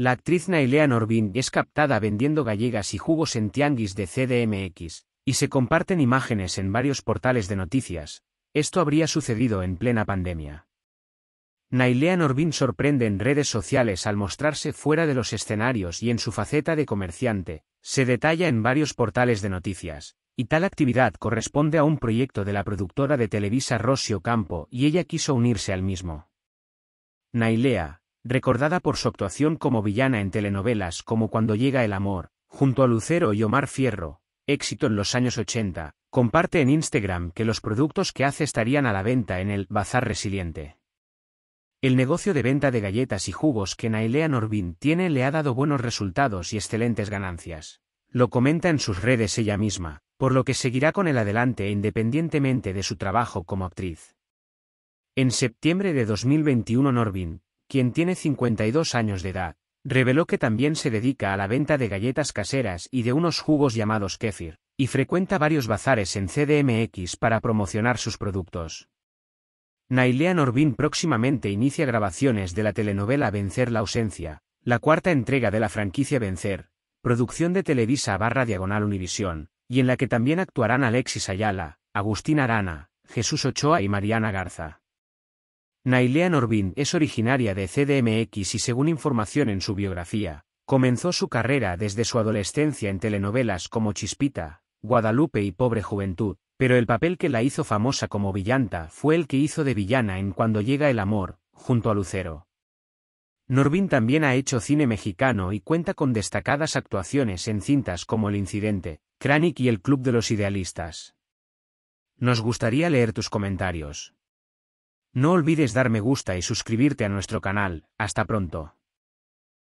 La actriz Nailea Norvin es captada vendiendo gallegas y jugos en tianguis de CDMX, y se comparten imágenes en varios portales de noticias. Esto habría sucedido en plena pandemia. Nailea Norvin sorprende en redes sociales al mostrarse fuera de los escenarios y en su faceta de comerciante, se detalla en varios portales de noticias, y tal actividad corresponde a un proyecto de la productora de Televisa Rosio Campo y ella quiso unirse al mismo. Nailea, recordada por su actuación como villana en telenovelas como Cuando llega el amor, junto a Lucero y Omar Fierro, éxito en los años 80, comparte en Instagram que los productos que hace estarían a la venta en el Bazar Resiliente. El negocio de venta de galletas y jugos que Nailea Norbin tiene le ha dado buenos resultados y excelentes ganancias. Lo comenta en sus redes ella misma, por lo que seguirá con el adelante independientemente de su trabajo como actriz. En septiembre de 2021 Norbin quien tiene 52 años de edad, reveló que también se dedica a la venta de galletas caseras y de unos jugos llamados kefir, y frecuenta varios bazares en CDMX para promocionar sus productos. Nailea Norbin próximamente inicia grabaciones de la telenovela Vencer la ausencia, la cuarta entrega de la franquicia Vencer, producción de Televisa barra diagonal Univisión, y en la que también actuarán Alexis Ayala, Agustín Arana, Jesús Ochoa y Mariana Garza. Nailea Norbin es originaria de CDMX y según información en su biografía, comenzó su carrera desde su adolescencia en telenovelas como Chispita, Guadalupe y Pobre Juventud, pero el papel que la hizo famosa como villanta fue el que hizo de villana en Cuando llega el amor, junto a Lucero. Norbin también ha hecho cine mexicano y cuenta con destacadas actuaciones en cintas como El Incidente, Cránic y El Club de los Idealistas. Nos gustaría leer tus comentarios. No olvides dar me gusta y suscribirte a nuestro canal. Hasta pronto.